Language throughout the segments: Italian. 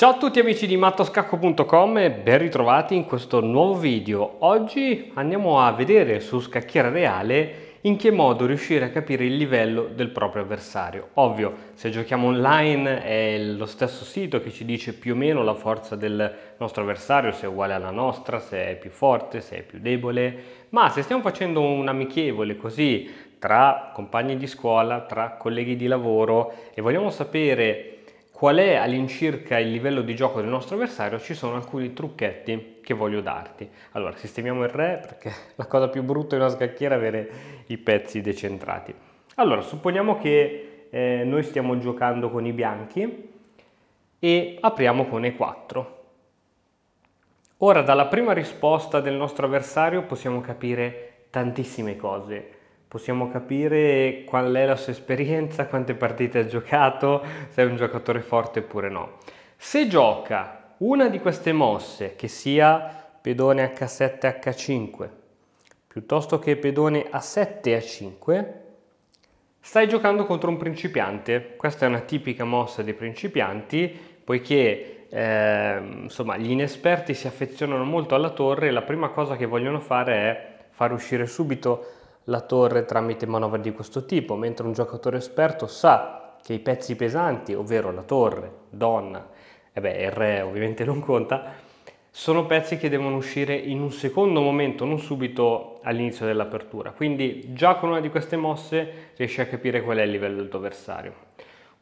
Ciao a tutti amici di mattoscacco.com e ben ritrovati in questo nuovo video. Oggi andiamo a vedere su scacchiera reale in che modo riuscire a capire il livello del proprio avversario. Ovvio, se giochiamo online è lo stesso sito che ci dice più o meno la forza del nostro avversario, se è uguale alla nostra, se è più forte, se è più debole, ma se stiamo facendo un amichevole così tra compagni di scuola, tra colleghi di lavoro e vogliamo sapere qual è all'incirca il livello di gioco del nostro avversario, ci sono alcuni trucchetti che voglio darti. Allora, sistemiamo il re perché la cosa più brutta di una scacchiera è avere i pezzi decentrati. Allora, supponiamo che eh, noi stiamo giocando con i bianchi e apriamo con E4. Ora, dalla prima risposta del nostro avversario possiamo capire tantissime cose possiamo capire qual è la sua esperienza, quante partite ha giocato, se è un giocatore forte oppure no. Se gioca una di queste mosse, che sia pedone H7 H5, piuttosto che pedone A7 A5, stai giocando contro un principiante. Questa è una tipica mossa dei principianti, poiché eh, insomma, gli inesperti si affezionano molto alla torre e la prima cosa che vogliono fare è far uscire subito la torre tramite manovre di questo tipo, mentre un giocatore esperto sa che i pezzi pesanti, ovvero la torre, donna, e eh beh, il re ovviamente non conta, sono pezzi che devono uscire in un secondo momento, non subito all'inizio dell'apertura. Quindi già con una di queste mosse riesci a capire qual è il livello del tuo avversario.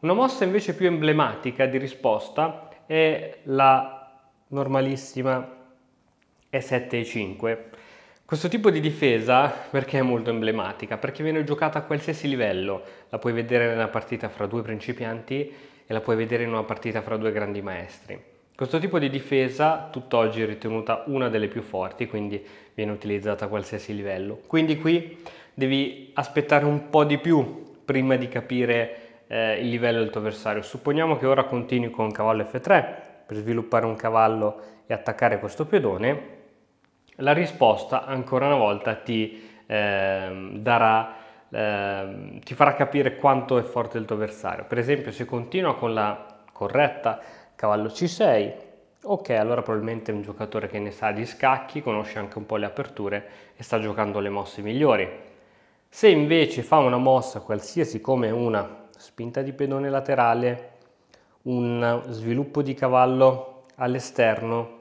Una mossa invece più emblematica di risposta è la normalissima E7 e 5 questo tipo di difesa perché è molto emblematica? Perché viene giocata a qualsiasi livello, la puoi vedere nella partita fra due principianti e la puoi vedere in una partita fra due grandi maestri. Questo tipo di difesa tutt'oggi è ritenuta una delle più forti, quindi viene utilizzata a qualsiasi livello. Quindi qui devi aspettare un po' di più prima di capire eh, il livello del tuo avversario. Supponiamo che ora continui con cavallo F3 per sviluppare un cavallo e attaccare questo pedone la risposta ancora una volta ti eh, darà ehm, ti farà capire quanto è forte il tuo avversario. Per esempio, se continua con la corretta cavallo C6, ok, allora probabilmente è un giocatore che ne sa di scacchi, conosce anche un po' le aperture e sta giocando le mosse migliori. Se invece fa una mossa qualsiasi come una spinta di pedone laterale, un sviluppo di cavallo all'esterno,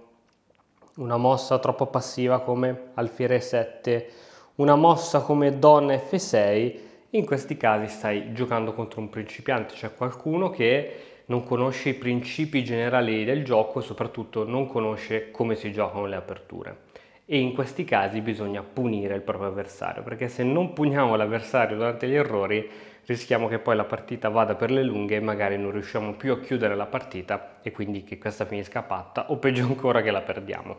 una mossa troppo passiva come alfiere 7, una mossa come donna f6, in questi casi stai giocando contro un principiante, cioè qualcuno che non conosce i principi generali del gioco e soprattutto non conosce come si giocano le aperture e in questi casi bisogna punire il proprio avversario, perché se non puniamo l'avversario durante gli errori rischiamo che poi la partita vada per le lunghe e magari non riusciamo più a chiudere la partita e quindi che questa finisca patta o peggio ancora che la perdiamo.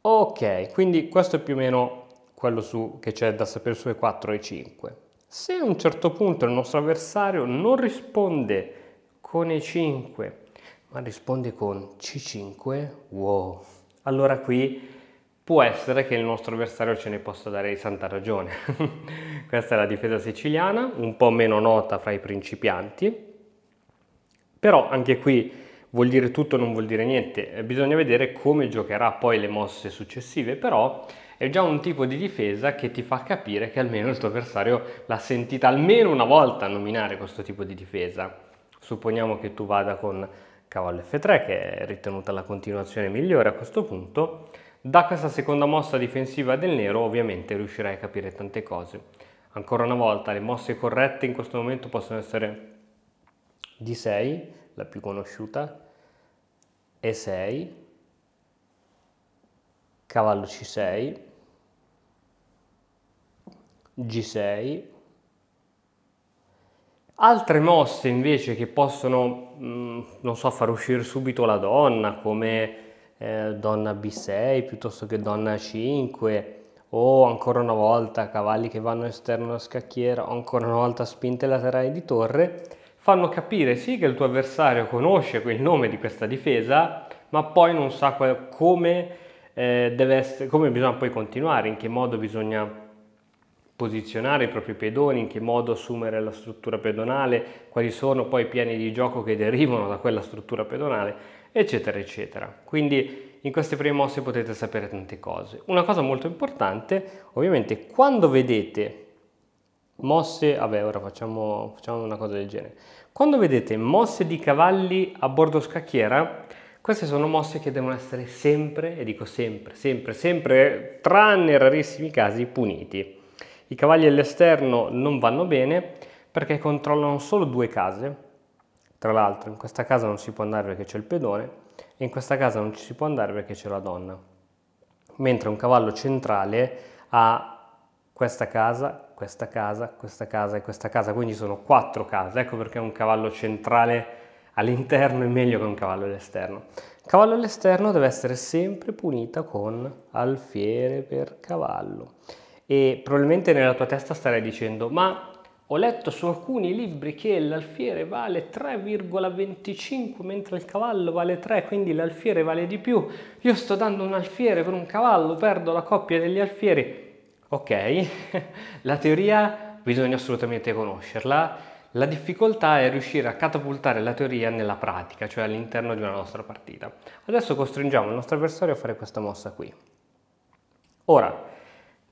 Ok, quindi questo è più o meno quello su, che c'è da sapere sulle 4 e 5. Se a un certo punto il nostro avversario non risponde con E5, ma risponde con C5, wow, allora qui può essere che il nostro avversario ce ne possa dare di santa ragione. Questa è la difesa siciliana, un po' meno nota fra i principianti, però anche qui vuol dire tutto non vuol dire niente, eh, bisogna vedere come giocherà poi le mosse successive, però è già un tipo di difesa che ti fa capire che almeno il tuo avversario l'ha sentita almeno una volta nominare questo tipo di difesa. Supponiamo che tu vada con cavallo f3 che è ritenuta la continuazione migliore a questo punto. Da questa seconda mossa difensiva del nero ovviamente riuscirai a capire tante cose. Ancora una volta le mosse corrette in questo momento possono essere d6, la più conosciuta, e6, cavallo c6, g6, Altre mosse invece che possono, mh, non so, far uscire subito la donna, come eh, donna B6 piuttosto che donna A5, o ancora una volta cavalli che vanno esterno alla scacchiera, o ancora una volta spinte laterali di torre, fanno capire sì che il tuo avversario conosce il nome di questa difesa, ma poi non sa come, eh, essere, come bisogna poi continuare, in che modo bisogna posizionare i propri pedoni, in che modo assumere la struttura pedonale, quali sono poi i piani di gioco che derivano da quella struttura pedonale, eccetera, eccetera. Quindi in queste prime mosse potete sapere tante cose. Una cosa molto importante, ovviamente, quando vedete mosse, vabbè ora facciamo, facciamo una cosa del genere, quando vedete mosse di cavalli a bordo scacchiera, queste sono mosse che devono essere sempre, e dico sempre, sempre, sempre, tranne rarissimi casi, puniti. I cavalli all'esterno non vanno bene perché controllano solo due case. Tra l'altro in questa casa non si può andare perché c'è il pedone e in questa casa non ci si può andare perché c'è la donna. Mentre un cavallo centrale ha questa casa, questa casa, questa casa e questa casa, quindi sono quattro case. Ecco perché un cavallo centrale all'interno è meglio che un cavallo all'esterno. Il cavallo all'esterno deve essere sempre punita con alfiere per cavallo e probabilmente nella tua testa starei dicendo ma ho letto su alcuni libri che l'alfiere vale 3,25 mentre il cavallo vale 3, quindi l'alfiere vale di più. Io sto dando un alfiere per un cavallo, perdo la coppia degli alfieri. Ok, la teoria bisogna assolutamente conoscerla. La difficoltà è riuscire a catapultare la teoria nella pratica, cioè all'interno di una nostra partita. Adesso costringiamo il nostro avversario a fare questa mossa qui. Ora,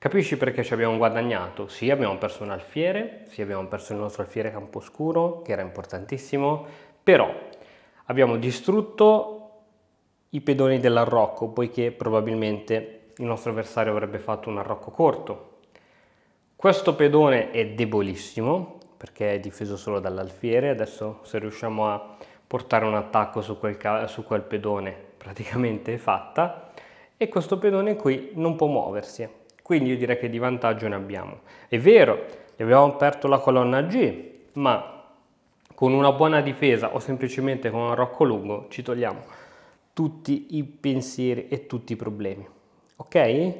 Capisci perché ci abbiamo guadagnato? Sì, abbiamo perso un alfiere, sì, abbiamo perso il nostro alfiere Camposcuro, che era importantissimo, però abbiamo distrutto i pedoni dell'arrocco, poiché probabilmente il nostro avversario avrebbe fatto un arrocco corto. Questo pedone è debolissimo, perché è difeso solo dall'alfiere, adesso se riusciamo a portare un attacco su quel, su quel pedone praticamente è fatta, e questo pedone qui non può muoversi, quindi io direi che di vantaggio ne abbiamo. È vero, gli abbiamo aperto la colonna G, ma con una buona difesa o semplicemente con un rocco lungo ci togliamo tutti i pensieri e tutti i problemi. Ok?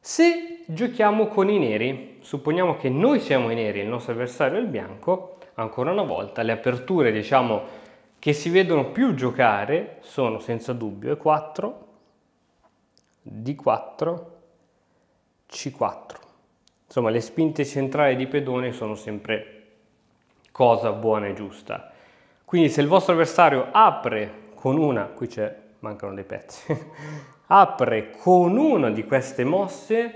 Se giochiamo con i neri, supponiamo che noi siamo i neri e il nostro avversario è il bianco, ancora una volta le aperture diciamo che si vedono più giocare sono senza dubbio E4, D4, c4. Insomma, le spinte centrali di pedone sono sempre cosa buona e giusta. Quindi se il vostro avversario apre con una, qui c'è, mancano dei pezzi, apre con una di queste mosse,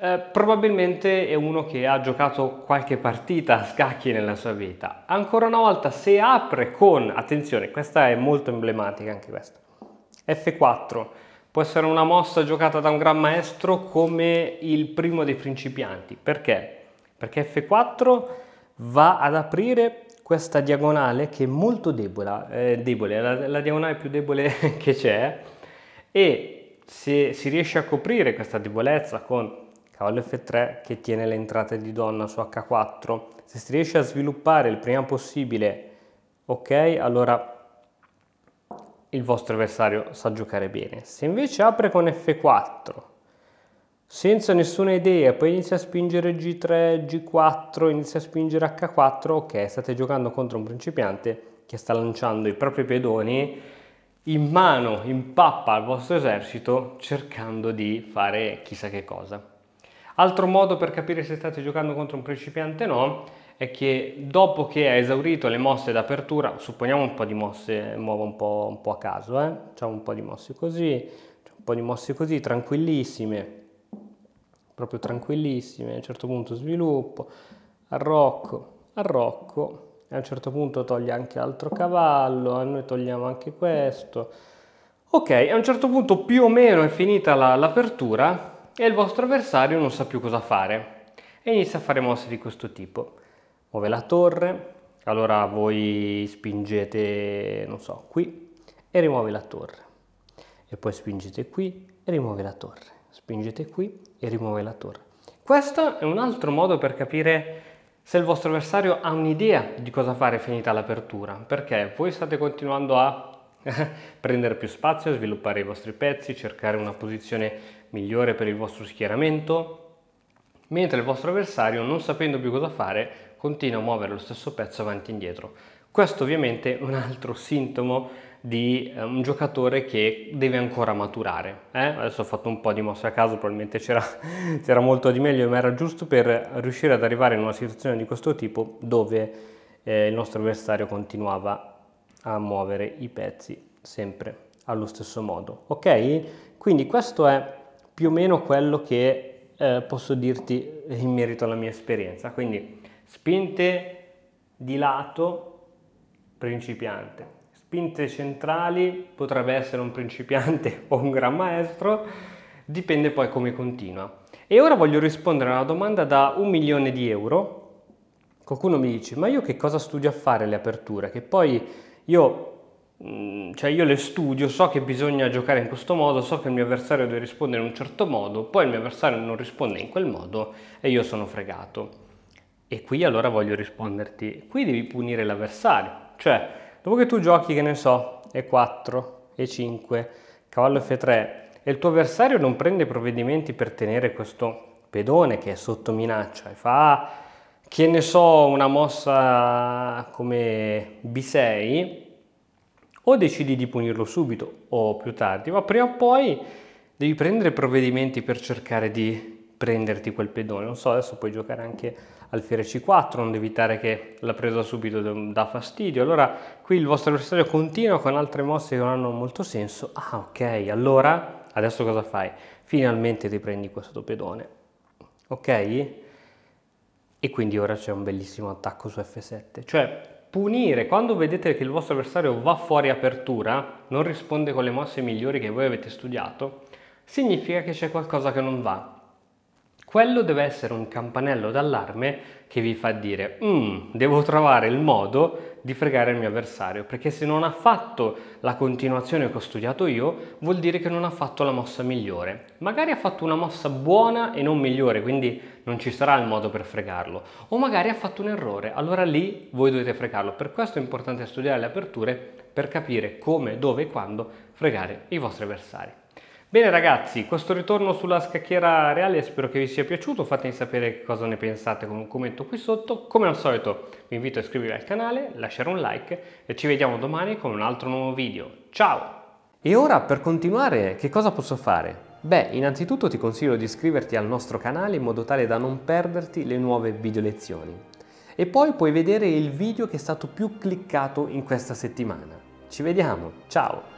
eh, probabilmente è uno che ha giocato qualche partita a scacchi nella sua vita. Ancora una volta, se apre con, attenzione, questa è molto emblematica anche questa, F4, può essere una mossa giocata da un gran maestro come il primo dei principianti. Perché? Perché F4 va ad aprire questa diagonale che è molto debola, eh, debole, è la, la, diagonale più debole che c'è e se si riesce a coprire questa debolezza con cavallo F3 che tiene le entrate di donna su H4, se si riesce a sviluppare il prima possibile, ok, allora il vostro avversario sa giocare bene. Se invece apre con F4, senza nessuna idea, poi inizia a spingere G3, G4, inizia a spingere H4, ok, state giocando contro un principiante che sta lanciando i propri pedoni in mano, in pappa al vostro esercito, cercando di fare chissà che cosa. Altro modo per capire se state giocando contro un principiante o no è che dopo che ha esaurito le mosse d'apertura, supponiamo un po' di mosse, muovo un po', un po a caso, eh? c'è un po' di mosse così, un po' di mosse così, tranquillissime, proprio tranquillissime, a un certo punto sviluppo, arrocco, arrocco, e a un certo punto toglie anche altro cavallo, a noi togliamo anche questo. Ok, a un certo punto più o meno è finita la, l'apertura, e il vostro avversario non sa più cosa fare e inizia a fare mosse di questo tipo. Muove la torre, allora voi spingete, non so, qui e rimuove la torre. E poi spingete qui e rimuove la torre. Spingete qui e rimuove la torre. Questo è un altro modo per capire se il vostro avversario ha un'idea di cosa fare finita l'apertura, perché voi state continuando a prendere più spazio, sviluppare i vostri pezzi, cercare una posizione migliore per il vostro schieramento, mentre il vostro avversario, non sapendo più cosa fare, continua a muovere lo stesso pezzo avanti e indietro. Questo ovviamente è un altro sintomo di eh, un giocatore che deve ancora maturare. Eh? Adesso ho fatto un po' di mosse a caso, probabilmente c'era, c'era molto di meglio, ma era giusto per riuscire ad arrivare in una situazione di questo tipo dove eh, il nostro avversario continuava a muovere i pezzi sempre allo stesso modo. Ok? Quindi questo è più o meno quello che eh, posso dirti in merito alla mia esperienza. Quindi spinte di lato, principiante. Spinte centrali, potrebbe essere un principiante o un gran maestro, dipende poi come continua. E ora voglio rispondere a una domanda da un milione di euro. Qualcuno mi dice, ma io che cosa studio a fare le aperture? Che poi io Mm, cioè io le studio, so che bisogna giocare in questo modo, so che il mio avversario deve rispondere in un certo modo, poi il mio avversario non risponde in quel modo e io sono fregato. E qui allora voglio risponderti, qui devi punire l'avversario, cioè dopo che tu giochi, che ne so, E4, E5, cavallo F3 e il tuo avversario non prende provvedimenti per tenere questo pedone che è sotto minaccia e fa, che ne so, una mossa come B6, o decidi di punirlo subito o più tardi, ma prima o poi devi prendere provvedimenti per cercare di prenderti quel pedone. Non so, adesso puoi giocare anche al alfiere c4, non evitare che la presa subito dà fastidio. Allora qui il vostro avversario continua con altre mosse che non hanno molto senso. Ah ok, allora adesso cosa fai? Finalmente riprendi questo pedone. Ok? E quindi ora c'è un bellissimo attacco su f7. Cioè punire quando vedete che il vostro avversario va fuori apertura, non risponde con le mosse migliori che voi avete studiato, significa che c'è qualcosa che non va. Quello deve essere un campanello d'allarme che vi fa dire mm, devo trovare il modo di fregare il mio avversario, perché se non ha fatto la continuazione che ho studiato io, vuol dire che non ha fatto la mossa migliore. Magari ha fatto una mossa buona e non migliore, quindi non ci sarà il modo per fregarlo. O magari ha fatto un errore, allora lì voi dovete fregarlo. Per questo è importante studiare le aperture per capire come, dove e quando fregare i vostri avversari. Bene ragazzi, questo ritorno sulla scacchiera reale spero che vi sia piaciuto, fatemi sapere cosa ne pensate con un commento qui sotto, come al solito vi invito a iscrivervi al canale, lasciare un like e ci vediamo domani con un altro nuovo video. Ciao! E ora per continuare che cosa posso fare? Beh, innanzitutto ti consiglio di iscriverti al nostro canale in modo tale da non perderti le nuove video lezioni. E poi puoi vedere il video che è stato più cliccato in questa settimana. Ci vediamo, ciao!